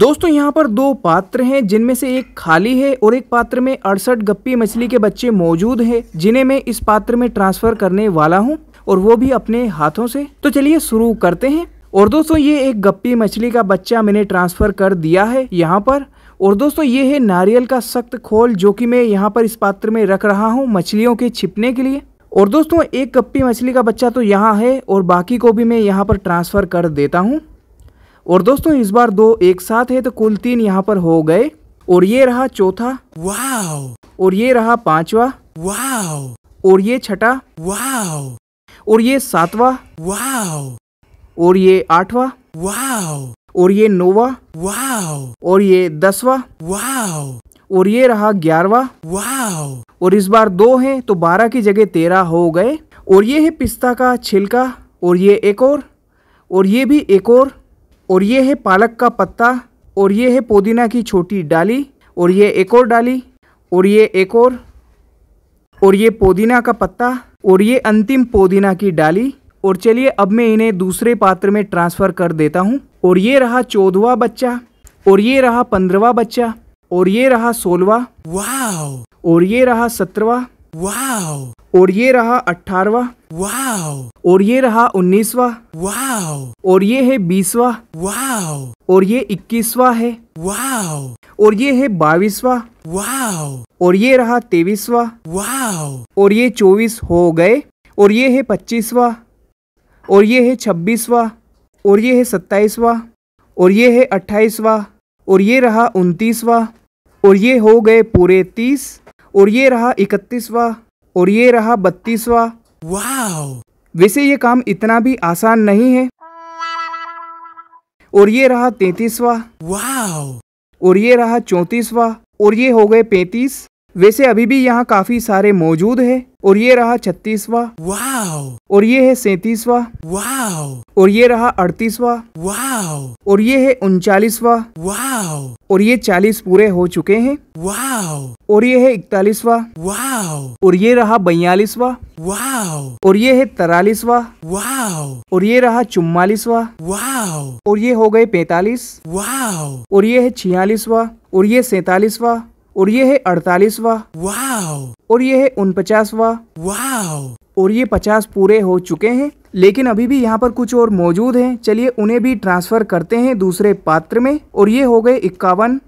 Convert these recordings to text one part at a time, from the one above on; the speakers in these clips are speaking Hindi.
दोस्तों यहाँ पर दो पात्र हैं जिनमें से एक खाली है और एक पात्र में अड़सठ गप्पी मछली के बच्चे मौजूद हैं जिन्हें मैं इस पात्र में ट्रांसफर करने वाला हूँ और वो भी अपने हाथों से तो चलिए शुरू करते हैं और दोस्तों ये एक गप्पी मछली का बच्चा मैंने ट्रांसफर कर दिया है यहाँ पर और दोस्तों ये है नारियल का सख्त खोल जो कि मैं यहाँ पर इस पात्र में रख रहा हूँ मछलियों के छिपने के लिए और दोस्तों एक गप्पी मछली का बच्चा तो यहाँ है और बाकी को भी मैं यहाँ पर ट्रांसफर कर देता हूँ और दोस्तों इस बार दो एक साथ है तो कुल तीन यहाँ पर हो गए और ये रहा चौथा वाओ और ये रहा पांचवा वाओ और ये छठा वाओ और ये सातवा वाओ और ये आठवा वाओ और ये नौवा वाओ और ये दसवा वाओ और ये रहा ग्यारहवा वाओ और इस बार दो हैं तो बारह की जगह तेरह हो गए और ये है पिस्ता का छिलका और ये एक और और ये भी एक और और ये है पालक का पत्ता और ये है पुदीना की छोटी डाली और ये एक और डाली और ये एक और और ये पुदीना का पत्ता और ये अंतिम पुदीना की डाली और चलिए अब मैं इन्हें दूसरे पात्र में ट्रांसफ़र कर देता हूँ और ये रहा चौदवा बच्चा और ये रहा पंद्रवा बच्चा और ये रहा सोलवा वाह और ये रहा सत्रवा वाओ और ये रहा अठारवा वाओ और ये रहा उन्नीसवा वाओ और ये है बीसवा वाओ और ये इक्कीसवा है वाओ और ये है बाईसवा वाओ और ये रहा तेईसवा वाओ और ये चौबीस हो गए और ये है पच्चीसवा और ये है छब्बीसवा और ये है सत्ताईसवा और ये है अट्ठाईसवा और ये रहा उनतीसवा और ये हो गए पूरे तीस और ये रहा इकतीसवा और ये रहा बत्तीसवा वाह वैसे ये काम इतना भी आसान नहीं है और ये रहा तैतीसवा वाह और ये रहा चौतीसवा और ये हो गए पैंतीस वैसे अभी भी यहाँ काफी सारे मौजूद है और ये रहा छत्तीसवा वाह और ये है सैतीसवा वाह और ये रहा अड़तीसवा वाह और ये है उनचालीसवा वाह और ये चालीस पूरे हो चुके हैं वाह और ये है इकतालीसवा वाह और ये रहा बयालीसवा वाह और ये है तरालीसवा वाह और ये रहा चुम्मालीसवा वाह और ये हो गए पैतालीस वाह और ये है छियालीसवा और ये सैतालीसवा और ये है अड़तालीसवा वाह और ये है उनपचासवा वाह और ये पचास पूरे हो चुके हैं लेकिन अभी भी यहाँ पर कुछ और मौजूद हैं चलिए उन्हें भी ट्रांसफर करते हैं दूसरे पात्र में और ये हो गए इक्यावन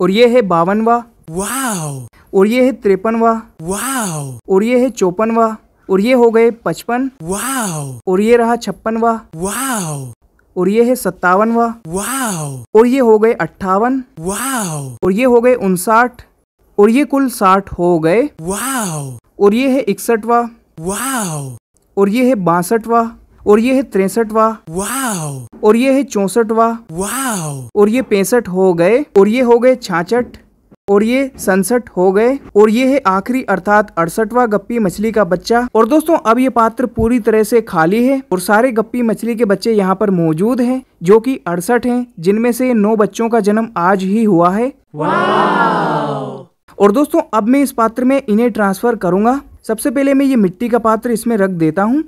और ये है बावनवा वाह और ये है तिरपनवा वाह और ये है चौपनवा और ये हो गए पचपन वाह और ये रहा छप्पनवा वाह और ये है सत्तावनवा वाह और ये हो गए अट्ठावन वाह और ये हो गए उनसाठ और ये कुल साठ हो गए वाह और ये है इकसठवा वाह और ये है बासठवा और ये है तिरसठवा वाह और ये है चौसठवा वाह और ये पैंसठ हो गए और ये हो गए छाछठ और ये सनसठ हो गए और ये है आखिरी अर्थात अड़सठवा गप्पी मछली का बच्चा और दोस्तों अब ये पात्र पूरी तरह से खाली है और सारे गप्पी मछली के बच्चे यहाँ पर मौजूद हैं जो कि अड़सठ हैं जिनमें से नौ बच्चों का जन्म आज ही हुआ है और दोस्तों अब मैं इस पात्र में इन्हें ट्रांसफर करूंगा सबसे पहले मैं ये मिट्टी का पात्र इसमें रख देता हूँ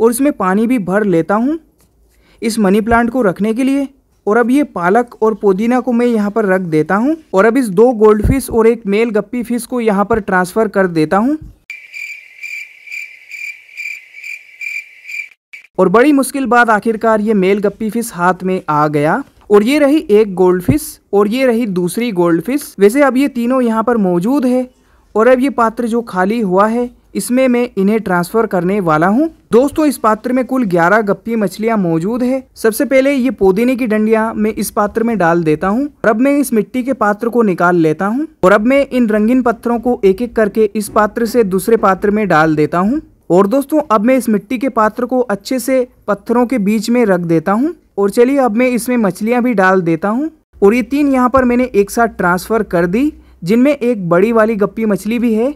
और इसमें पानी भी भर लेता हूँ इस मनी प्लांट को रखने के लिए और अब ये पालक और पुदीना को मैं यहाँ पर रख देता हूँ और अब इस दो गोल्ड फिश और एक मेल गप्पी फिश को यहाँ पर ट्रांसफ़र कर देता हूँ और बड़ी मुश्किल बाद आखिरकार ये मेल गप्पी फिश हाथ में आ गया और ये रही एक गोल्ड फिश और ये रही दूसरी गोल्ड फिश वैसे अब ये तीनों यहाँ पर मौजूद है और अब ये पात्र जो खाली हुआ है इसमें मैं इन्हें ट्रांसफर करने वाला हूँ दोस्तों इस पात्र में कुल 11 गप्पी मछलियाँ मौजूद है सबसे पहले ये पुदीने की डंडिया मैं इस पात्र में डाल देता हूँ और अब मैं इस मिट्टी के पात्र को निकाल लेता हूँ और अब मैं इन रंगीन पत्थरों को एक एक करके इस पात्र से दूसरे पात्र में डाल देता हूँ और दोस्तों अब मैं इस मिट्टी के पात्र को अच्छे से पत्थरों के बीच में रख देता हूँ और चलिए अब मैं इसमें मछलियाँ भी डाल देता हूँ और ये तीन यहाँ पर मैंने एक साथ ट्रांसफर कर दी जिनमें एक बड़ी वाली गप्पी मछली भी है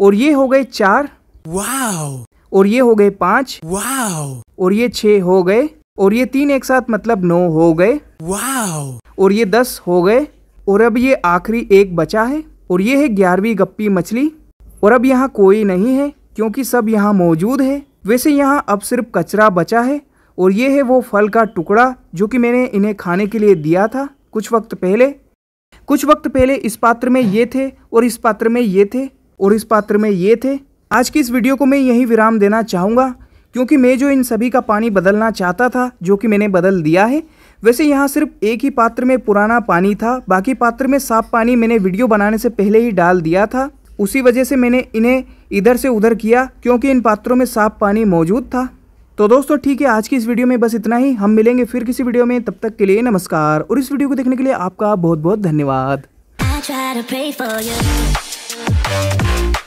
और ये हो गए चार वाओ और ये हो गए पांच वाओ और ये छे हो गए और ये तीन एक साथ मतलब नौ हो गए वाओ और ये दस हो गए और अब ये आखिरी एक बचा है और ये है ग्यारहवीं गप्पी मछली और अब यहाँ कोई नहीं है क्योंकि सब यहाँ मौजूद है वैसे यहाँ अब सिर्फ कचरा बचा है और ये है वो फल का टुकड़ा जो कि मैंने इन्हें खाने के लिए दिया था कुछ वक्त पहले कुछ वक्त पहले इस पात्र में ये थे और इस पात्र में ये थे और इस पात्र में ये थे आज की इस वीडियो को मैं यही विराम देना चाहूँगा क्योंकि मैं जो इन सभी का पानी बदलना चाहता था जो कि मैंने बदल दिया है वैसे यहाँ सिर्फ एक ही पात्र में पुराना पानी था बाकी पात्र में साफ पानी मैंने वीडियो बनाने से पहले ही डाल दिया था उसी वजह से मैंने इन्हें इधर से उधर किया क्योंकि इन पात्रों में साफ पानी मौजूद था तो दोस्तों ठीक है आज की इस वीडियो में बस इतना ही हम मिलेंगे फिर किसी वीडियो में तब तक के लिए नमस्कार और इस वीडियो को देखने के लिए आपका बहुत बहुत धन्यवाद Música